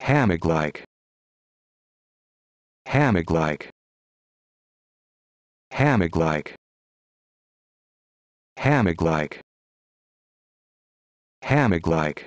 hammock-like hammock-like hammock-like hammock-like hammock-like